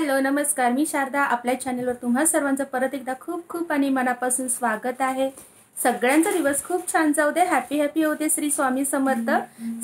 hello नमस्कार मी शारदा आपल्या चॅनलवर तुम्हा सर्वांचं परत एकदा खूप खूप आणि मनापासून स्वागत आहे सगळ्यांचा दिवस खूप छान जाऊ दे हॅपी हॅपी होते श्री स्वामी समर्थ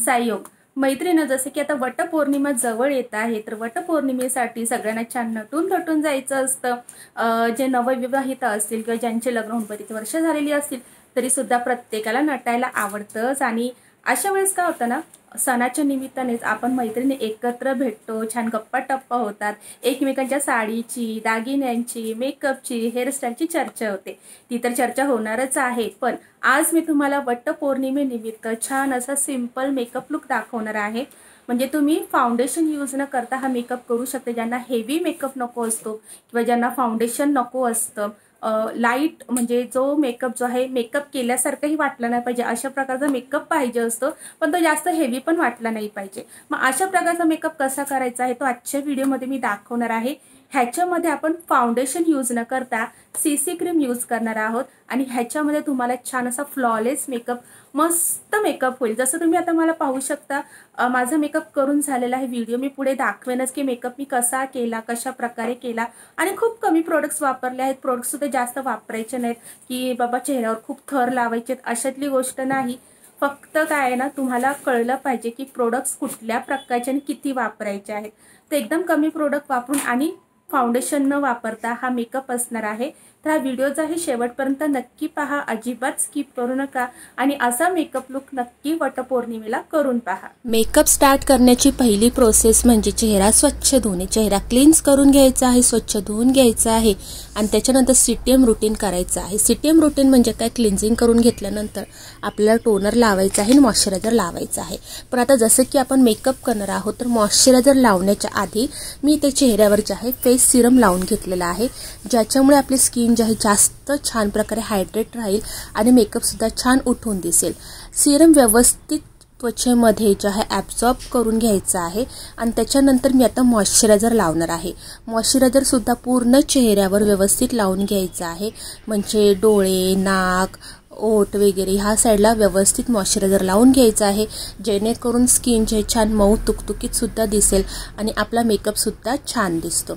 साईयोग मैत्रिणं जसं की आता वटपौर्णिमा जवळ येत आहे तर वटपौर्णिमेसाठी सगळ्यांना छान नटून नटून जायचं असतं जे नवविवाहित असतील किंवा ज्यांचे लग्न होऊन वर्ष झालेली असतील तरी सुद्धा प्रत्येकाला नटायला आवडतंच आणि अशा वेळेस काय होतं ना सणाच्या निमित्तानेच आपण मैत्रिणी एकत्र भेटतो छान गप्पा टप्पा होतात एकमेकांच्या साडीची दागिन्यांची मेकअपची हेअरस्टाईलची चर्चा होते ती तर चर्चा होणारच आहे पण आज मी तुम्हाला वट्ट पौर्णिमेनिमित्त छान असा सिम्पल मेकअप लुक दाखवणार आहे म्हणजे तुम्ही फाउंडेशन यूज न करता हा मेकअप करू शकता ज्यांना हेवी मेकअप नको असतो किंवा ज्यांना फाउंडेशन नको असतं लाईट म्हणजे जो मेकअप जो आहे मेकअप केल्यासारखंही वाटला नाही पाहिजे अशा प्रकारचा मेकअप पाहिजे असतो पण तो जास्त हेवी पण वाटला नाही पाहिजे मग अशा प्रकारचा मेकअप कसा करायचा आहे तो आजच्या व्हिडिओमध्ये मी दाखवणार आहे ह्याच्यामध्ये आपण फाउंडेशन यूज न करता सी सी क्रीम यूज करणार आहोत आणि ह्याच्यामध्ये तुम्हाला छान असा फ्लॉलेस मेकअप मस्त मेकअप होईल जसं तुम्ही आता मला पाहू शकता माझा मेकअप करून झालेला आहे व्हिडिओ मी पुढे दाखवेनच की मेकअप मी कसा केला कशा प्रकारे केला आणि खूप कमी प्रोडक्ट्स वापरले आहेत सुद्धा जास्त वापरायचे नाहीत की बाबा चेहऱ्यावर खूप थर लावायचे अशातली गोष्ट नाही फक्त काय आहे ना तुम्हाला कळलं पाहिजे की प्रोडक्ट्स कुठल्या प्रकारचे आणि किती वापरायचे आहेत तर एकदम कमी प्रोडक्ट वापरून आणि फाउंडेशन न वापरता हा मेकअप असणार आहे तर हा व्हिडिओज आहे शेवटपर्यंत नक्की पहा अजिबात स्किप करू नका आणि असा मेकअप लुक नक्की वटपौर्णिमेला करून पहा मेकअप स्टार्ट करण्याची पहिली प्रोसेस म्हणजे चेहरा स्वच्छ धुणे चेहरा क्लीन्स करून घ्यायचा आहे स्वच्छ धुवून घ्यायचा आहे आणि त्याच्यानंतर सिटीएम रुटीन करायचं आहे सिटीएम रुटीन म्हणजे काय क्लिन्झिंग करून घेतल्यानंतर आपल्याला टोनर लावायचा आहे आणि मॉइश्चरायझर लावायचा आहे पण आता जसं की आपण मेकअप करणार आहोत तर मॉइश्चरायझर लावण्याच्या आधी मी ते चेहऱ्यावर जे आहे फेस फेस सिरम लावून घेतलेला आहे ज्याच्यामुळे आपली स्किन जी आहे जास्त छान प्रकारे हायड्रेट राहील आणि मेकअपसुद्धा छान उठून दिसेल सिरम व्यवस्थित त्वचेमध्ये जे आहे ॲब्झॉर्ब करून घ्यायचं आहे आणि त्याच्यानंतर मी आता मॉइश्चरायझर लावणार आहे मॉइश्चरायझरसुद्धा पूर्ण चेहऱ्यावर व्यवस्थित लावून घ्यायचं आहे म्हणजे डोळे नाक ओट वगैरे ह्या साईडला व्यवस्थित मॉइश्चरायझर लावून घ्यायचं आहे जेणेकरून स्किन जे छान मऊ तुकतुकीतसुद्धा दिसेल आणि आपला मेकअपसुद्धा छान दिसतो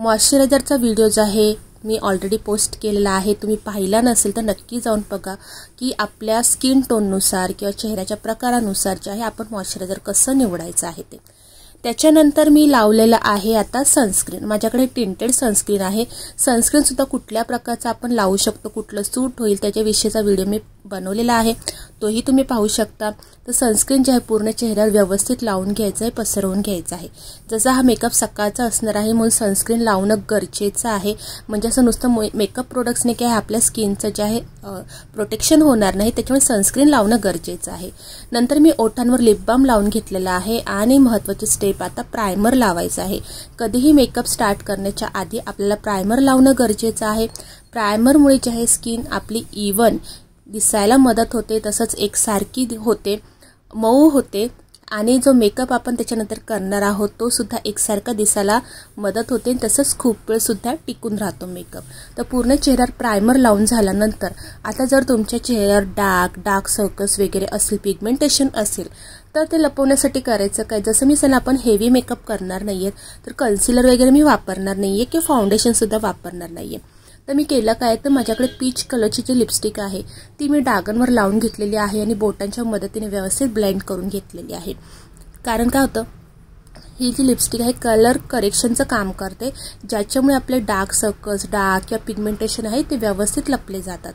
मॉइश्चरायझरचा व्हिडिओ जो आहे मी ऑलरेडी पोस्ट केलेला आहे तुम्ही पाहिला नसेल तर नक्की जाऊन बघा की आपल्या स्किन टोननुसार किंवा चेहऱ्याच्या प्रकारानुसार जे आहे आपण मॉइश्चरायझर कसं निवडायचं आहे ते त्याच्यानंतर मी लावलेलं आहे आता सनस्क्रीन माझ्याकडे टिंटेड सनस्क्रीन आहे सनस्क्रीनसुद्धा कुठल्या प्रकारचा आपण लावू शकतो कुठलं सूट होईल त्याच्याविषयीचा व्हिडिओ मी बनवलेला आहे तोही तुम्ही पाहू शकता तर सनस्क्रीन जे आहे पूर्ण चेहऱ्यावर व्यवस्थित लावून घ्यायचं आहे पसरवून घ्यायचं आहे जसा हा मेकअप सकाळचा असणार आहे म्हणून सनस्क्रीन लावणं गरजेचं आहे म्हणजे असं नुसतं मेकअप प्रोडक्ट्सने काय आपल्या स्किनचं जे आहे प्रोटेक्शन होणार नाही त्याच्यामुळे सनस्क्रीन लावणं गरजेचं आहे नंतर मी ओठांवर लिप बाम लावून घेतलेला आहे आणि महत्त्वाची स्टेप आता प्रायमर लावायचं आहे कधीही मेकअप स्टार्ट करण्याच्या आधी आपल्याला प्रायमर लावणं गरजेचं आहे प्रायमरमुळे जे आहे स्किन आपली इवन दिसायला मदत होते तसंच एकसारखी होते मऊ होते आणि जो मेकअप आपण त्याच्यानंतर करणार आहोत तो सुद्धा एकसारखा दिसायला मदत होते तसंच खूप वेळसुद्धा टिकून राहतो मेकअप तर पूर्ण चेहऱ्यावर प्रायमर लावून झाल्यानंतर आता जर तुमच्या चेहऱ्यावर डार्क डार्क सर्कल्स वगैरे असेल पिगमेंटेशन असेल तर ते लपवण्यासाठी करायचं काय जसं मी सांगा आपण हेवी मेकअप करणार नाही आहेत तर कन्सिलर वगैरे मी वापरणार नाही आहे किंवा फाउंडेशनसुद्धा वापरणार नाही आहे तर मी केलं काय तर माझ्याकडे पीच कलरची जी लिपस्टिक आहे ती मी डागांवर लावून घेतलेली आहे आणि बोटांच्या मदतीने व्यवस्थित ब्लेंड करून घेतलेली आहे कारण काय होतं ही जी लिपस्टिक आहे कलर करेक्शनचं काम करते ज्याच्यामुळे आपले डार्क सर्कल्स डार्क किंवा पिगमेंटेशन आहे ते व्यवस्थित लपले जातात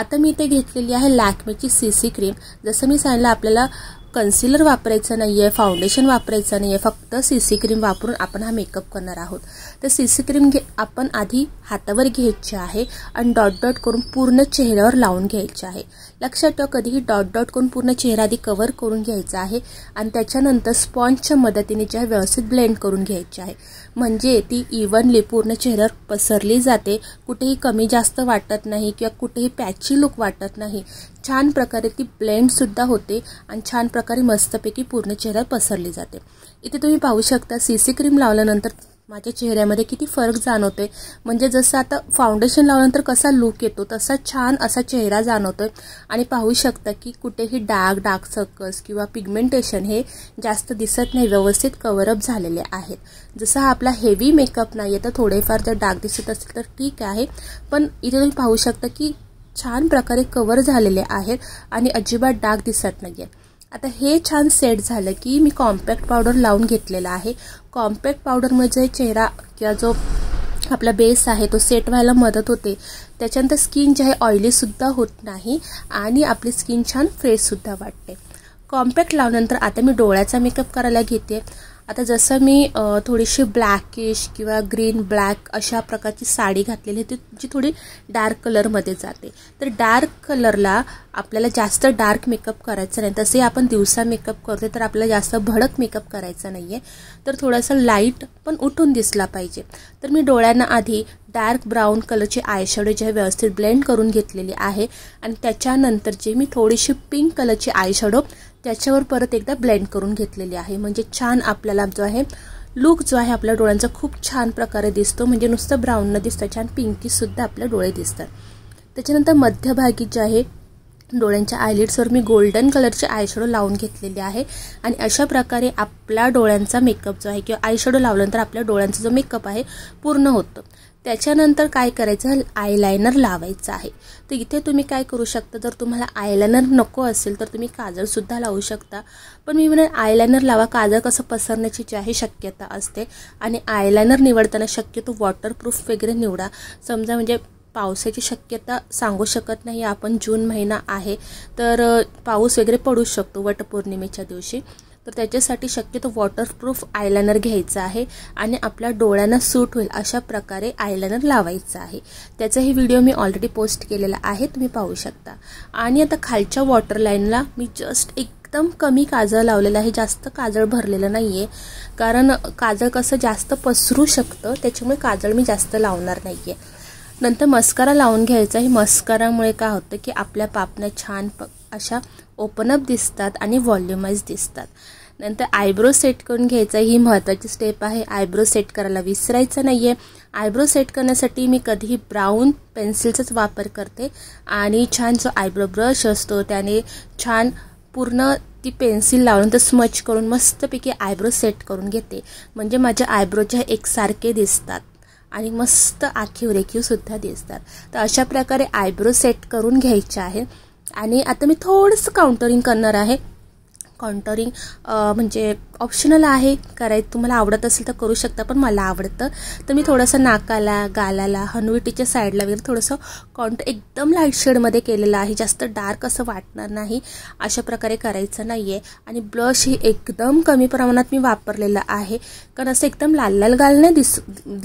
आता मी इथे घेतलेली आहे लॅकमेची सी सी क्रीम जसं मी सांगितलं आपल्याला कन्सिलर वापरायचं नाही आहे फाउंडेशन वापरायचं नाही आहे फक्त सी सी क्रीम वापरून आपण हा मेकअप करणार आहोत तर सी सी क्रीम घे आपण आधी हातावर घ्यायची आहे आणि डॉट डॉट करून पूर्ण चेहऱ्यावर लावून घ्यायचे आहे लक्षात ठेवा कधीही डॉट डॉट करून पूर्ण चेहरा आधी कवर करून घ्यायचा आहे आणि त्याच्यानंतर स्पॉन्जच्या मदतीने जे व्यवस्थित ब्लेंड करून घ्यायची आहे म्हणजे ती इव्हनली पूर्ण चेहऱ्यावर पसरली जाते कुठेही कमी जास्त वाटत नाही किंवा कुठेही पॅची लुक वाटत नाही छान प्रकारे ती ब्लेंडसुद्धा होते आणि छान प्रकारे मस्तपैकी पूर्ण चेहरा पसरली जाते इथे तुम्ही पाहू शकता सी सी क्रीम लावल्यानंतर माझ्या चेहऱ्यामध्ये किती फरक जाणवतोय म्हणजे जसं आता फाउंडेशन लावल्यानंतर कसा लुक येतो तसा छान असा चेहरा जाणवतोय आणि पाहू शकता की कुठेही डार्क डार्क सर्कल्स किंवा पिगमेंटेशन हे जास्त दिसत नाही व्यवस्थित अप झालेले आहेत जसा आपला हेवी मेकअप नाही आहे तर थोडेफार जर डार्क दिसत असेल तर ठीक आहे पण इथे तुम्ही पाहू शकता की छान प्रकारे कवर झालेले आहेत आणि अजिबात डाग दिसत नाही आहे आता हे छान सेट झालं की मी कॉम्पॅक्ट पावडर लावून घेतलेला आहे कॉम्पॅक्ट पावडरमध्ये म्हणजे चेहरा किंवा जो आपला बेस आहे तो सेट व्हायला मदत होते त्याच्यानंतर स्किन जे आहे ऑइलीसुद्धा होत नाही आणि आपली स्किन छान फ्रेशसुद्धा वाटते कॉम्पॅक्ट लावल्यानंतर आता मी डोळ्याचा मेकअप करायला घेते आता जसं मी थोडीशी ब्लॅकिश किंवा ग्रीन ब्लॅक अशा प्रकारची साडी घातलेली ती जी थोडी डार्क कलरमध्ये जाते तर डार्क कलरला आपल्याला जास्त डार्क मेकअप करायचा नाही तसे आपण दिवसा मेकअप करतो तर आपल्याला जास्त भडक मेकअप करायचा नाही आहे तर थोडासा लाईट पण उठून दिसला पाहिजे तर मी डोळ्यांना आधी डार्क ब्राऊन कलरची आयशॅडो जे व्यवस्थित ब्लेंड करून घेतलेली आहे आणि त्याच्यानंतर जे मी थोडीशी पिंक कलरची आयशॅडो त्याच्यावर परत एकदा ब्लेंड करून घेतलेली आहे म्हणजे छान आपल्याला जो आहे लुक जो आहे आपल्या डोळ्यांचा खूप छान प्रकारे दिसतो म्हणजे नुसतं ब्राऊन न दिसतं छान पिंकीसुद्धा आपल्या डोळे दिसतात त्याच्यानंतर मध्यभागी जे आहे डोळ्यांच्या आयलिड्सवर मी गोल्डन कलरचे आयशॅडो लावून घेतलेले आहे आणि अशा प्रकारे आपला डोळ्यांचा मेकअप जो आहे किंवा आयशॅडो लावल्यानंतर आपल्या डोळ्यांचा जो मेकअप आहे पूर्ण होतं त्याच्यानंतर काय करायचं आयलायनर लावायचं आहे तर इथे तुम्ही काय करू शकता जर तुम्हाला आयलायनर नको असेल तर तुम्ही काजळसुद्धा लावू शकता पण मी म्हणेन आयलायनर लावा काजळ कसं पसरण्याची जी आहे शक्यता असते आणि आयलायनर निवडताना शक्यतो वॉटरप्रूफ वगैरे निवडा समजा म्हणजे पावसाची शक्यता सांगू शकत नाही आपण जून महिना आहे तर पाऊस वगैरे पडू शकतो वटपौर्णिमेच्या दिवशी तर त्याच्यासाठी शक्यतो वॉटरप्रूफ आयलायनर घ्यायचा आहे आणि आपल्या डोळ्यांना सूट होईल अशा प्रकारे आयलायनर लावायचा आहे त्याचाही व्हिडिओ मी ऑलरेडी पोस्ट केलेला आहे तुम्ही पाहू शकता आणि आता खालच्या वॉटर लाईनला मी जस्ट एक एकदम कमी काजळ लावलेलं आहे जास्त काजळ भरलेलं नाही आहे कारण काजळ कसं जास्त पसरू शकतं त्याच्यामुळे काजळ मी जास्त लावणार नाही आहे नंतर मस्कारा लावून घ्यायचा आहे मस्कारामुळे काय होतं की आपल्या पापण्या छान प अशा ओपन अप दिसतात आणि व्हॉल्युमाइज दिसतात नंतर आयब्रो सेट करून घ्यायचं ही महत्त्वाची स्टेप आहे आयब्रो सेट करायला विसरायचं नाही आहे आयब्रो सेट करण्यासाठी मी कधीही ब्राऊन पेन्सिलचाच वापर करते आणि छान जो आयब्रो ब्रश असतो त्याने छान पूर्ण ती पेन्सिल लावून तर स्मच करून मस्तपैकी आयब्रो सेट करून घेते म्हणजे माझ्या आयब्रोच्या एकसारखे दिसतात आणि मस्त आखीव रेखीवसुद्धा दिसतात तर अशा प्रकारे आयब्रो सेट करून घ्यायचे आहे आता मैं थोड़स काउंटरिंग करना है काउंटरिंग म्हणजे ऑप्शनल है कराए तुम्हारा आवडत तो करू शकता पण मला तो मैं थोड़ा सा नाकाला गाला हनुविटी साईडला वगैरे थोडंसं काउंटर एकदम लाईट शेडमध्ये केलेलं आहे जास्त डार्क वाटर नहीं अशा प्रकार कराए नहीं है आणि ब्लश ही एकदम कमी प्रमाण मैं वापरलेलं है कारण असं एकदम लाल लाल गाल नहीं दिस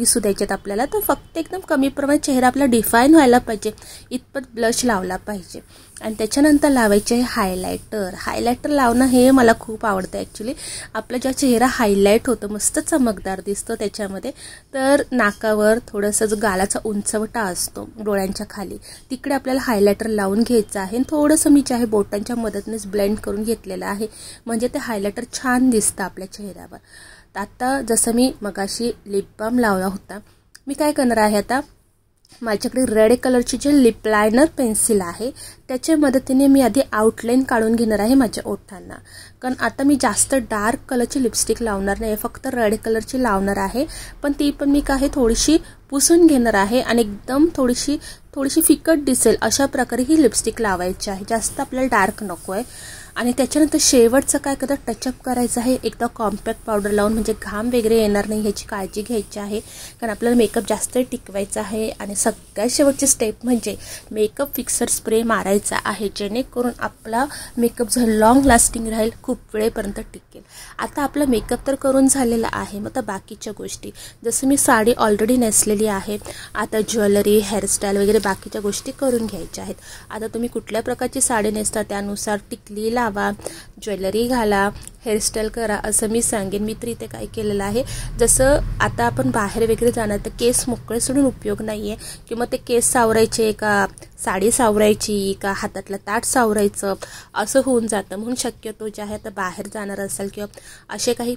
दसू द्यायच्यात आपल्याला तर फक्त एकदम कमी प्रमाण चेहरा अपना डिफाइन वाला पाजे इतपत ब्लश लावला पाहिजे आणि त्याच्यानंतर लावायचे आहे हायलायटर हायलायटर लावणं हे मला खूप आवडतं ॲक्च्युली आपला ज्या चेहरा हायलाईट होतो मस्त चमकदार दिसतो त्याच्यामध्ये तर नाकावर थोडंसं जो गालाचा उंचवटा असतो डोळ्यांच्या खाली तिकडे आपल्याला हायलायटर लावून घ्यायचं आहे आणि थोडंसं मी जे बोटांच्या मदतीनेच ब्लेंड करून घेतलेलं आहे म्हणजे ते हायलायटर छान दिसतं आपल्या चेहऱ्यावर आत्ता जसं मी मगाशी लिप बाम लावला होता मी काय करणार आहे आता माझ्याकडे रेड कलरची जे लिप लायनर पेन्सिल आहे त्याच्या मदतीने मी आधी आउटलाईन काढून घेणार आहे माझ्या ओठांना कारण आता मी जास्त डार्क कलरची लिपस्टिक लावणार नाही फक्त रेड कलरची लावणार आहे पण ती पण मी काय थोडीशी पुसून घेणार आहे आणि एकदम थोडीशी थोडीशी फिकट दिसेल अशा प्रकारे ही लिपस्टिक लावायची आहे जास्त आपल्याला डार्क नको आहे आणि त्याच्यानंतर का काय टचअप कराए आहे एकदा कॉम्पॅक्ट पावडर लावून म्हणजे घाम वगैरह यार नहीं ह्याची काळजी है कारण आपल्याला मेकअप जास्त टिकवाय है आणि सगळ्यात शेवटची स्टेप मजे मेकअप फिक्सर स्प्रे मारा है जेनेकर अपला मेकअप जो लॉन्ग लास्टिंग रहे खूब वेपर्यंत टिकेल आता अपना मेकअप तर करून झालेला आहे बाकी गोषी जस मैं साडी ऑलरेडी नेसलेली है आता ज्वेलरी हेयरस्टाइल वगैरह बाकी गोष्टी करून घ्यायच्या आहेत आता तुम्ही कुठल्या प्रकारची साडी नेसता त्यानुसार लावा ज्वेलरी घाला हेअरस्टाईल करा असं मी सांगेन मी तर इथे काय केलेलं आहे जसं आता आपण बाहेर वगैरे जाणार तर केस मोकळे सोडून उपयोग नाही आहे किंवा ते केस सावरायचे का साडी सावरायची का हातातलं ताट सावरायचं असं होऊन जातं म्हणून शक्यतो जे आहे तर बाहेर जाणार असाल किंवा असे काही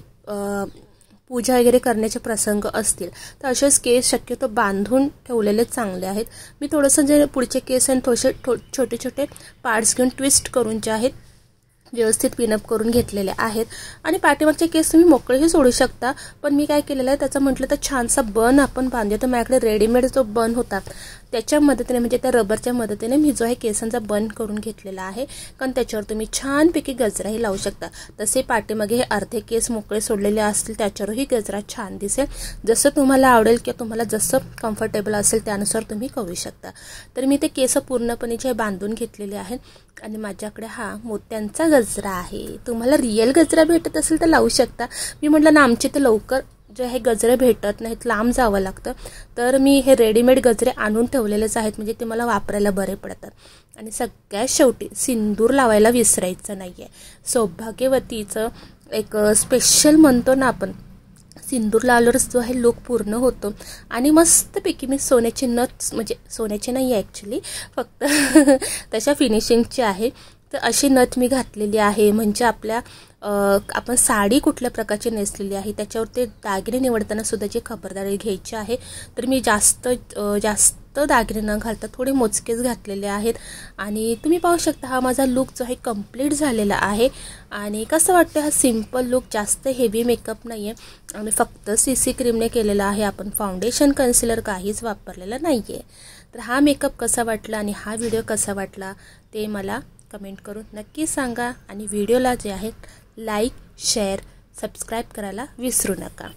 पूजा वगैरे करण्याचे प्रसंग असतील तर असेच केस शक्यतो बांधून ठेवलेले चांगले आहेत मी थोडंसं जे पुढचे केस आहेत थोडेसे छोटे छोटे पार्ट्स घेऊन ट्विस्ट करून जे आहेत व्यवस्थित पिनअप करून घेतलेले आहेत आणि पाठीमागचे केस तुम्ही मोकळेही सोडू शकता पण मी काय केलेलं आहे त्याचं म्हटलं तर छानसा बन आपण बांधू तर माझ्याकडे रेडीमेड जो बन होता त्याच्या मदतीने म्हणजे त्या रबरच्या मदतीने मी जो आहे केसांचा बन करून घेतलेला आहे कारण त्याच्यावर तुम्ही छानपैकी गजराही लावू शकता तसे पाठीमागे हे अर्धे केस मोकळे सोडलेले असतील त्याच्यावरही गजरा छान दिसेल जसं तुम्हाला आवडेल किंवा तुम्हाला जसं कम्फर्टेबल असेल त्यानुसार तुम्ही करू शकता तर मी ते केस पूर्णपणे जे बांधून घेतलेले आहेत आणि माझ्याकडे हा मोत्यांचा गजरा आहे तुम्हाला रिअल गजरा भेटत असेल तर लावू शकता मी म्हटलं ना आमचे तर लवकर जे हे गजरे भेटत नाहीत लांब जावं लागतं तर मी हे रेडीमेड गजरे आणून ठेवलेलेच आहेत म्हणजे ते मला वापरायला बरे पडतात आणि सगळ्यात शेवटी सिंदूर लावायला विसरायचं नाही आहे सौभाग्यवतीचं एक स्पेशल म्हणतो ना आपण सिंदूर लावल्यावरच जो आहे लोक पूर्ण होतो आणि मस्तपैकी मी सोन्याचे नथ म्हणजे सोन्याचे नाही आहे ॲक्च्युली फक्त तशा फिनिशिंगचे आहे तर अशी नथ मी घातलेली आहे म्हणजे आपल्या आपण साडी कुठल्या प्रकारची नेसलेली आहे त्याच्यावर ते दागिने निवडताना सुद्धा जे खबरदारी घ्यायची आहे तर मी जास्त जास्त दागिने न घालता थोडे मोजकेच घातलेले आहेत आणि तुम्ही पाहू शकता हा माझा लुक जो आहे कम्प्लीट झालेला आहे आणि कसं वाटतं हा सिम्पल लुक जास्त हेवी मेकअप नाही आहे आणि फक्त सी सी क्रीमने केलेला आहे आपण फाउंडेशन कन्सिलर काहीच वापरलेला नाही आहे तर हा मेकअप कसा वाटला आणि हा व्हिडिओ कसा वाटला ते मला कमेंट करून नक्की सांगा आणि व्हिडिओला जे आहे लाईक शेअर सबस्क्राईब करायला विसरू नका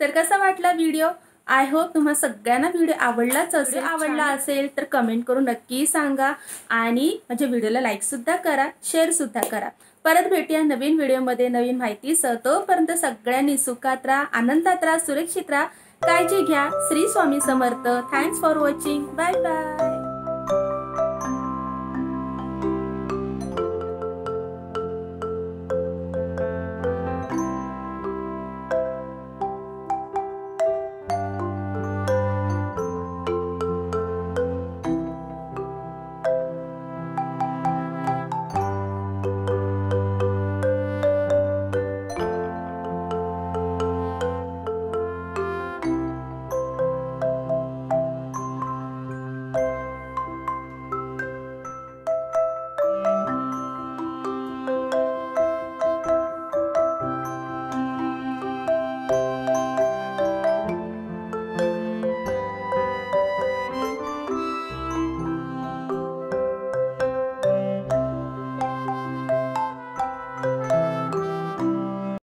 तर कसा वाटला व्हिडिओ आय होप तुम्हा सगळ्यांना व्हिडिओ आवडलाच असेल आवडला असेल तर कमेंट करून नक्की सांगा आणि माझ्या व्हिडिओला लाईक सुद्धा करा शेअर सुद्धा करा परत भेटूया नवीन व्हिडिओमध्ये नवीन माहिती सह तोपर्यंत सगळ्यांनी सुखात राहा आनंदात राहा सुरक्षित राहा काळजी घ्या Shri Swami Samarth thanks for watching bye bye